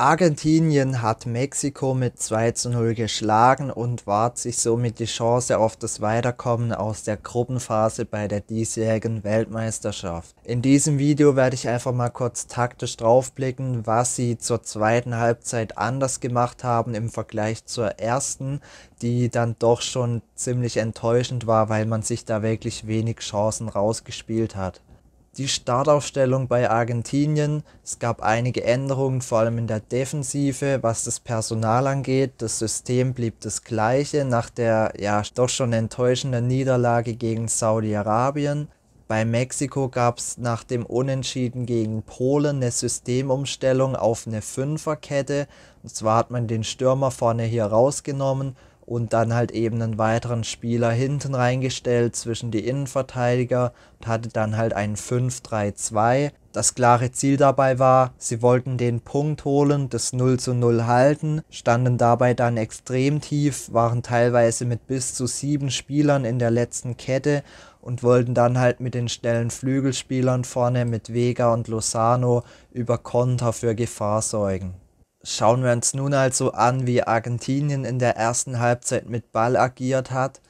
Argentinien hat Mexiko mit 2 zu 0 geschlagen und wahrt sich somit die Chance auf das Weiterkommen aus der Gruppenphase bei der diesjährigen Weltmeisterschaft. In diesem Video werde ich einfach mal kurz taktisch draufblicken, was sie zur zweiten Halbzeit anders gemacht haben im Vergleich zur ersten, die dann doch schon ziemlich enttäuschend war, weil man sich da wirklich wenig Chancen rausgespielt hat die Startaufstellung bei Argentinien. Es gab einige Änderungen, vor allem in der Defensive, was das Personal angeht. Das System blieb das gleiche nach der ja doch schon enttäuschenden Niederlage gegen Saudi-Arabien. Bei Mexiko gab es nach dem Unentschieden gegen Polen eine Systemumstellung auf eine Fünferkette. Und zwar hat man den Stürmer vorne hier rausgenommen und dann halt eben einen weiteren Spieler hinten reingestellt zwischen die Innenverteidiger und hatte dann halt einen 5-3-2. Das klare Ziel dabei war, sie wollten den Punkt holen, das 0 zu 0 halten, standen dabei dann extrem tief, waren teilweise mit bis zu sieben Spielern in der letzten Kette und wollten dann halt mit den schnellen Flügelspielern vorne mit Vega und Lozano über Konter für Gefahr sorgen. Schauen wir uns nun also an, wie Argentinien in der ersten Halbzeit mit Ball agiert hat.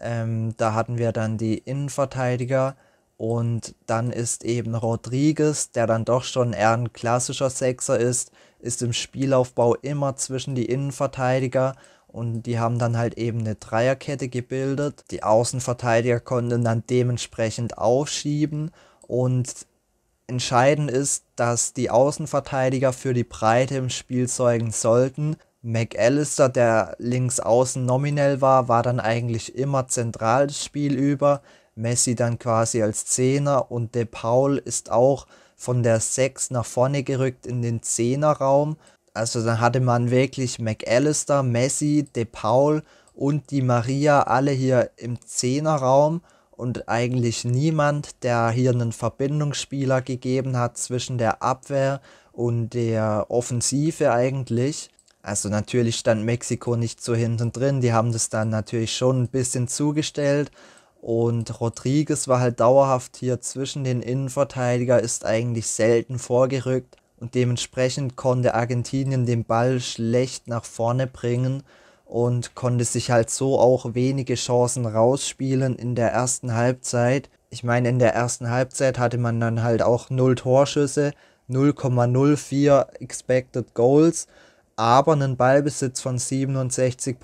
Ähm, da hatten wir dann die Innenverteidiger und dann ist eben Rodriguez, der dann doch schon eher ein klassischer Sechser ist, ist im Spielaufbau immer zwischen die Innenverteidiger und die haben dann halt eben eine Dreierkette gebildet. Die Außenverteidiger konnten dann dementsprechend aufschieben und Entscheidend ist, dass die Außenverteidiger für die Breite im Spiel zeugen sollten. McAllister, der links außen nominell war, war dann eigentlich immer zentral das Spiel über. Messi dann quasi als Zehner und De Paul ist auch von der 6 nach vorne gerückt in den Zehnerraum. Also dann hatte man wirklich McAllister, Messi, De Paul und die Maria alle hier im Zehnerraum. Raum und eigentlich niemand, der hier einen Verbindungsspieler gegeben hat zwischen der Abwehr und der Offensive eigentlich. Also natürlich stand Mexiko nicht so hinten drin, die haben das dann natürlich schon ein bisschen zugestellt und Rodriguez war halt dauerhaft hier zwischen den Innenverteidiger, ist eigentlich selten vorgerückt und dementsprechend konnte Argentinien den Ball schlecht nach vorne bringen und konnte sich halt so auch wenige Chancen rausspielen in der ersten Halbzeit. Ich meine, in der ersten Halbzeit hatte man dann halt auch 0 Torschüsse, 0,04 Expected Goals, aber einen Ballbesitz von 67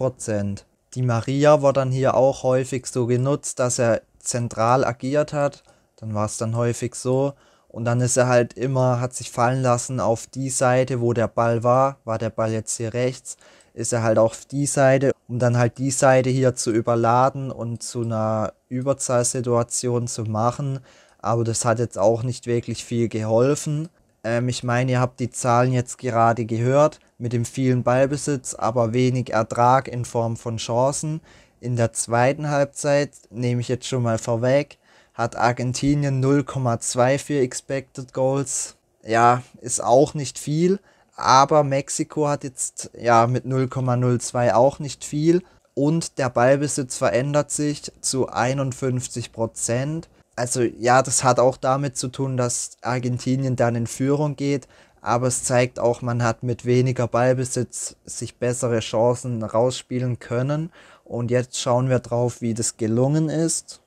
Die Maria war dann hier auch häufig so genutzt, dass er zentral agiert hat. Dann war es dann häufig so, und dann ist er halt immer, hat sich fallen lassen auf die Seite, wo der Ball war. War der Ball jetzt hier rechts, ist er halt auf die Seite, um dann halt die Seite hier zu überladen und zu einer Überzahlsituation zu machen. Aber das hat jetzt auch nicht wirklich viel geholfen. Ähm, ich meine, ihr habt die Zahlen jetzt gerade gehört, mit dem vielen Ballbesitz, aber wenig Ertrag in Form von Chancen. In der zweiten Halbzeit nehme ich jetzt schon mal vorweg hat Argentinien 0,2 für Expected Goals. Ja, ist auch nicht viel, aber Mexiko hat jetzt ja mit 0,02 auch nicht viel und der Ballbesitz verändert sich zu 51 Prozent. Also ja, das hat auch damit zu tun, dass Argentinien dann in Führung geht, aber es zeigt auch, man hat mit weniger Ballbesitz sich bessere Chancen rausspielen können. Und jetzt schauen wir drauf, wie das gelungen ist.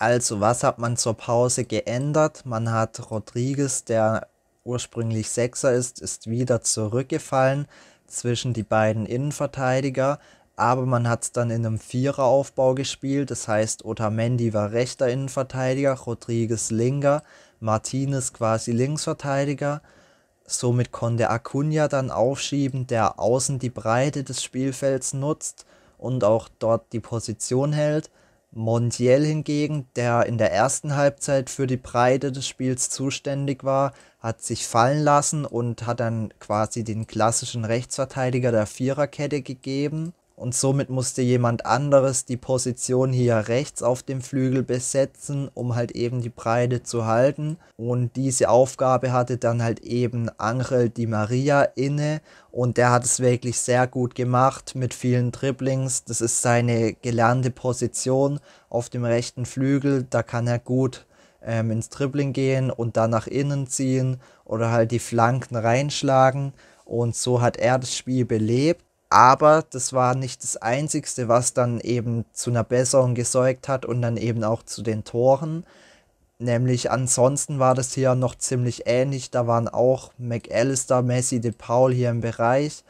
Also, was hat man zur Pause geändert? Man hat Rodriguez, der ursprünglich Sechser ist, ist wieder zurückgefallen zwischen die beiden Innenverteidiger, aber man hat es dann in einem Viereraufbau gespielt. Das heißt, Otamendi war rechter Innenverteidiger, Rodriguez linker, Martinez quasi Linksverteidiger. Somit konnte Acuna dann aufschieben, der außen die Breite des Spielfelds nutzt und auch dort die Position hält. Montiel hingegen, der in der ersten Halbzeit für die Breite des Spiels zuständig war, hat sich fallen lassen und hat dann quasi den klassischen Rechtsverteidiger der Viererkette gegeben und somit musste jemand anderes die Position hier rechts auf dem Flügel besetzen, um halt eben die Breite zu halten. Und diese Aufgabe hatte dann halt eben Angel Di Maria inne und der hat es wirklich sehr gut gemacht mit vielen Dribblings. Das ist seine gelernte Position auf dem rechten Flügel, da kann er gut ähm, ins Dribbling gehen und dann nach innen ziehen oder halt die Flanken reinschlagen. Und so hat er das Spiel belebt aber das war nicht das Einzige, was dann eben zu einer Besserung gesorgt hat und dann eben auch zu den Toren. Nämlich ansonsten war das hier noch ziemlich ähnlich. Da waren auch McAllister, Messi, De Paul hier im Bereich.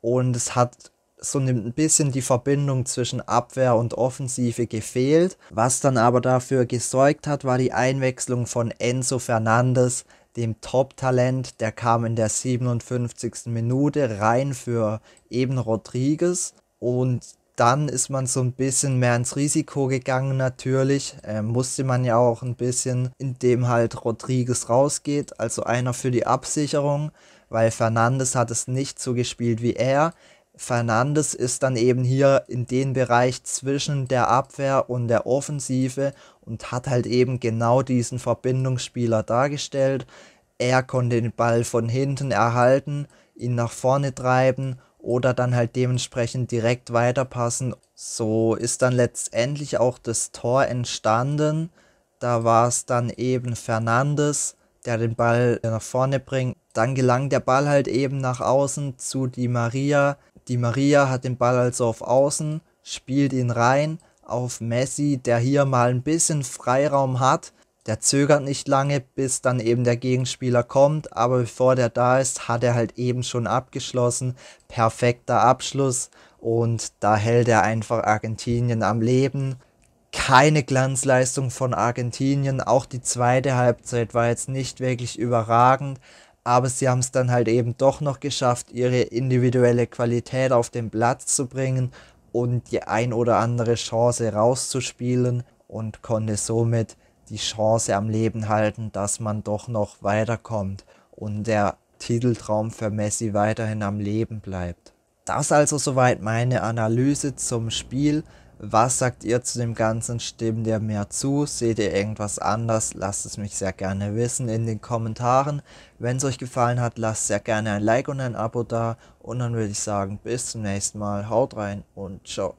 Und es hat so ein bisschen die Verbindung zwischen Abwehr und Offensive gefehlt. Was dann aber dafür gesorgt hat, war die Einwechslung von Enzo Fernandes, dem Top-Talent. Der kam in der 57. Minute rein für eben Rodriguez. Und dann ist man so ein bisschen mehr ins Risiko gegangen natürlich. Ähm, musste man ja auch ein bisschen, indem halt Rodriguez rausgeht. Also einer für die Absicherung, weil Fernandes hat es nicht so gespielt wie er. Fernandes ist dann eben hier in den Bereich zwischen der Abwehr und der Offensive und hat halt eben genau diesen Verbindungsspieler dargestellt. Er konnte den Ball von hinten erhalten, ihn nach vorne treiben oder dann halt dementsprechend direkt weiterpassen. So ist dann letztendlich auch das Tor entstanden. Da war es dann eben Fernandes, der den Ball nach vorne bringt. Dann gelang der Ball halt eben nach außen zu Di Maria. Die Maria hat den Ball also auf außen, spielt ihn rein auf Messi, der hier mal ein bisschen Freiraum hat. Der zögert nicht lange, bis dann eben der Gegenspieler kommt, aber bevor der da ist, hat er halt eben schon abgeschlossen. Perfekter Abschluss und da hält er einfach Argentinien am Leben. Keine Glanzleistung von Argentinien, auch die zweite Halbzeit war jetzt nicht wirklich überragend, aber sie haben es dann halt eben doch noch geschafft, ihre individuelle Qualität auf den Platz zu bringen und die ein oder andere Chance rauszuspielen und konnte somit die Chance am Leben halten, dass man doch noch weiterkommt und der Titeltraum für Messi weiterhin am Leben bleibt. Das also soweit meine Analyse zum Spiel. Was sagt ihr zu dem Ganzen? Stimmt ihr mehr zu? Seht ihr irgendwas anders? Lasst es mich sehr gerne wissen in den Kommentaren. Wenn es euch gefallen hat, lasst sehr gerne ein Like und ein Abo da. Und dann würde ich sagen, bis zum nächsten Mal. Haut rein und ciao.